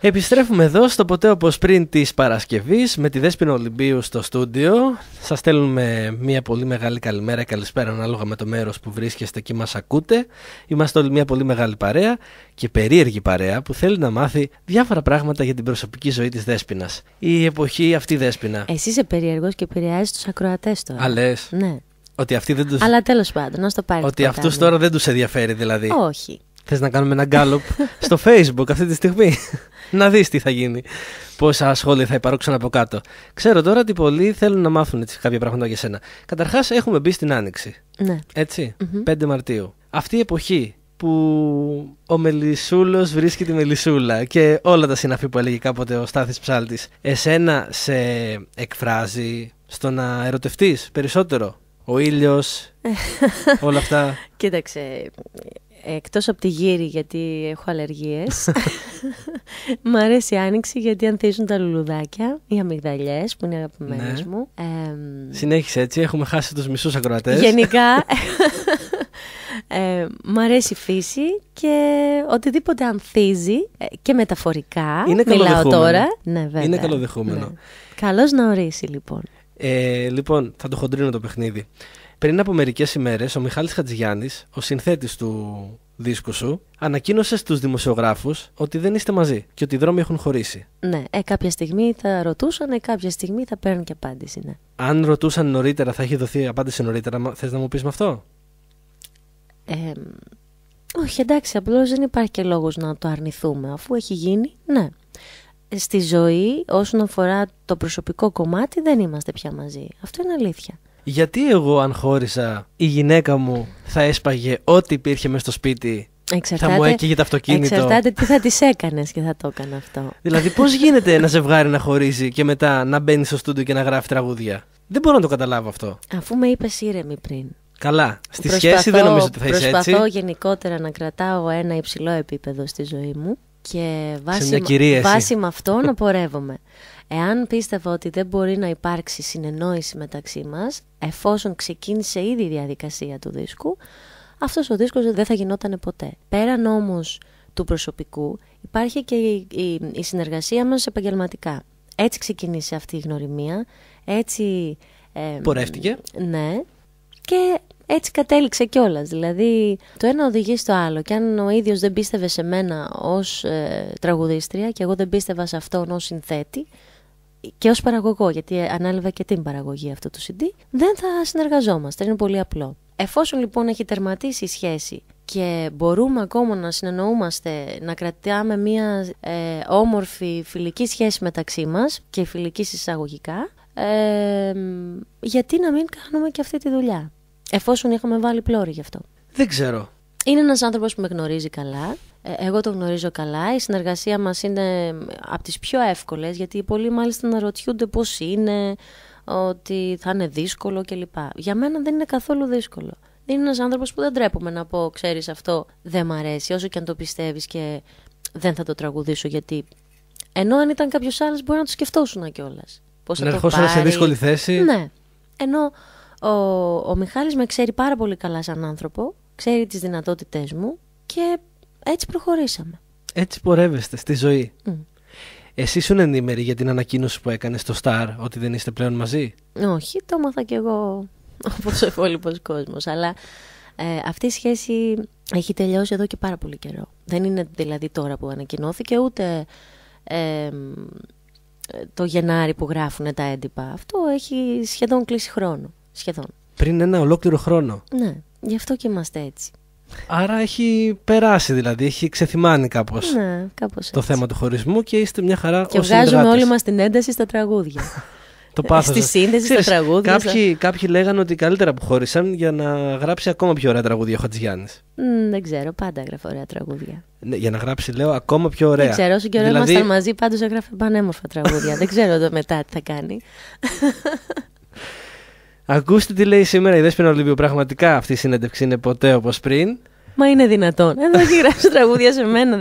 Επιστρέφουμε εδώ στο ποτέ όπως πριν της Παρασκευής με τη Δέσποινα Ολυμπίου στο στούντιο. Σας στέλνουμε μια πολύ μεγάλη καλημέρα, καλησπέρα ανάλογα με το μέρος που βρίσκεστε και μας ακούτε. Είμαστε όλοι μια πολύ μεγάλη παρέα και περίεργη παρέα που θέλει να μάθει διάφορα πράγματα για την προσωπική ζωή της Δέσποινας. Η εποχή αυτή Δέσποινα. Εσύ είσαι περίεργος και επηρεάζει τους ακροατές τώρα. Α, Ναι. Ότι αυτοί δεν τους... Αλλά τέλος πάντων, να Ότι αυτούς τώρα δεν τους ενδιαφέρει δηλαδή. Όχι. Θες να κάνουμε ένα γκάλωπ στο Facebook αυτή τη στιγμή. να δεις τι θα γίνει. Πόσα σχόλια θα υπάρξουν από κάτω. Ξέρω τώρα ότι πολλοί θέλουν να μάθουν έτσι, κάποια πράγματα για σένα. Καταρχάς, έχουμε μπει στην Άνοιξη. Ναι. ετσι 5 Μαρτίου. Αυτή η εποχή που ο Μελισούλο βρίσκει τη Μελισούλα και όλα τα συναφή που έλεγε κάποτε ο Στάθης Ψάλτης. Εσένα σε εκφράζει στο να ερωτευτείς περισσότερο ο ήλιος, ε. όλα αυτά. Κοίταξε, Εκτός από τη γύρι γιατί έχω αλλεργίες Μ' αρέσει η άνοιξη γιατί ανθίζουν τα λουλουδάκια Οι αμυγδαλιές που είναι αγαπημένες ναι. μου ε, Συνέχισε έτσι, έχουμε χάσει τους μισούς ακροατές Γενικά ε, Μ' αρέσει η φύση και οτιδήποτε ανθίζει ε, και μεταφορικά Είναι Μιλάω τώρα. Ναι, βέβαια. Είναι καλοδεχούμενο ναι. Καλώς να ορίσει λοιπόν ε, Λοιπόν, θα το χοντρίνω το παιχνίδι πριν από μερικές ημέρες, ο Μιχάλης Χατζηγιάννης, ο συνθέτης του δίσκου σου, ανακοίνωσε στους δημοσιογράφους ότι δεν είστε μαζί και ότι οι δρόμοι έχουν χωρίσει. Ναι, ε, κάποια στιγμή θα ρωτούσαν, ε, κάποια στιγμή θα παίρνουν και απάντηση, ναι. Αν ρωτούσαν νωρίτερα, θα έχει δοθεί απάντηση νωρίτερα. Θες να μου πεις με αυτό, ε, όχι, εντάξει, απλώς δεν υπάρχει και λόγος να το αρνηθούμε. Αφού έχει γίνει, ναι. Ε, στη ζωή, όσον αφορά το προσωπικό κομμάτι, δεν είμαστε πια μαζί. Αυτό είναι αλήθεια γιατί εγώ αν χώρισα η γυναίκα μου θα έσπαγε ό,τι υπήρχε μέσα στο σπίτι Εξαρτάτε, θα μου έκυγε το αυτοκίνητο. Εξαρτάται τι θα της έκανες και θα το έκανε αυτό. Δηλαδή, πώς γίνεται ένα ζευγάρι να χωρίζει και μετά να μπαίνει στο στούντιο και να γράφει τραγούδια. Δεν μπορώ να το καταλάβω αυτό. Αφού με είπες ήρεμη πριν. Καλά. Στη σχέση δεν νομίζω ότι θα είσαι έτσι. Προσπαθώ γενικότερα να κρατάω ένα υψηλό επίπεδο στη ζωή μου. Και βάσει, βάσει με να πορεύομαι. Εάν πίστευα ότι δεν μπορεί να υπάρξει συνεννόηση μεταξύ μας, εφόσον ξεκίνησε ήδη η διαδικασία του δίσκου, αυτός ο δίσκος δεν θα γινόταν ποτέ. Πέραν όμως του προσωπικού, υπάρχει και η, η, συνεργασία μας επαγγελματικά. Έτσι ξεκίνησε αυτή η γνωριμία, έτσι... Ε, Πορεύτηκε. Ναι. Και έτσι κατέληξε κιόλας. Δηλαδή, το ένα οδηγεί στο άλλο. Και αν ο ίδιος δεν πίστευε σε μένα ως ε, τραγουδίστρια και εγώ δεν πίστευα σε αυτόν ως συνθέτη και ως παραγωγό, γιατί ανάλαβα και την παραγωγή αυτού του CD, δεν θα συνεργαζόμαστε. Είναι πολύ απλό. Εφόσον λοιπόν έχει τερματίσει η σχέση και μπορούμε ακόμα να συνεννοούμαστε, να κρατάμε μια ε, όμορφη φιλική σχέση μεταξύ μας και φιλικής συσσαγωγικά, ε, γιατί να μην κάνουμε και αυτή τη δουλειά. Εφόσον είχαμε βάλει πλώρη γι' αυτό. Δεν ξέρω. Είναι ένας άνθρωπος που με γνωρίζει καλά. Ε, εγώ το γνωρίζω καλά. Η συνεργασία μας είναι από τις πιο εύκολες, γιατί πολλοί μάλιστα να ρωτιούνται πώς είναι, ότι θα είναι δύσκολο κλπ. Για μένα δεν είναι καθόλου δύσκολο. Είναι ένας άνθρωπος που δεν τρέπομαι να πω, ξέρεις αυτό, δεν μ' αρέσει, όσο και αν το πιστεύεις και δεν θα το τραγουδήσω, γιατί. Ενώ αν ήταν κάποιος άλλος, μπορεί να το σκεφτόσουν κιόλα. Να ερχόσαι σε δύσκολη θέση. Ναι. Ενώ ο, ο Μιχάλης με ξέρει πάρα πολύ καλά σαν άνθρωπο, ξέρει τις δυνατότητές μου και έτσι προχωρήσαμε. Έτσι πορεύεστε στη ζωή. Mm. Εσύ ήσουν ενήμερη για την ανακοίνωση που έκανε στο Στάρ ότι δεν είστε πλέον μαζί. Όχι, το μάθα κι εγώ όπως ο υπόλοιπος κόσμος. Αλλά ε, αυτή η σχέση έχει τελειώσει εδώ και πάρα πολύ καιρό. Δεν είναι δηλαδή τώρα που ανακοινώθηκε, ούτε ε, το Γενάρη που γράφουν τα έντυπα. Αυτό έχει σχεδόν κλείσει χρόνο σχεδόν. Πριν ένα ολόκληρο χρόνο. Ναι, γι' αυτό και είμαστε έτσι. Άρα έχει περάσει δηλαδή, έχει ξεθυμάνει κάπως, ναι, το θέμα του χωρισμού και είστε μια χαρά Και βγάζουμε όλοι μας την ένταση στα τραγούδια. το πάθος Στη σύνδεση, Ξέρεις, στα τραγούδια. Κάποιοι, λέγαν λέγανε ότι καλύτερα που χώρισαν για να γράψει ακόμα πιο ωραία τραγούδια ο Χατζιάννη. δεν ξέρω, πάντα έγραφε ωραία τραγούδια. Ναι, για να γράψει, λέω, ακόμα πιο ωραία. Δεν ξέρω, όσο καιρό δηλαδή... ήμασταν μαζί, πάντως έγραφε πανέμορφα τραγούδια. δεν ξέρω το μετά τι θα κάνει. Ακούστε τι λέει σήμερα η Δέσποινα Ολυμπίου. Πραγματικά αυτή η συνέντευξη είναι ποτέ όπως πριν. Μα είναι δυνατόν. Εδώ έχει γράψει τραγούδια σε μένα.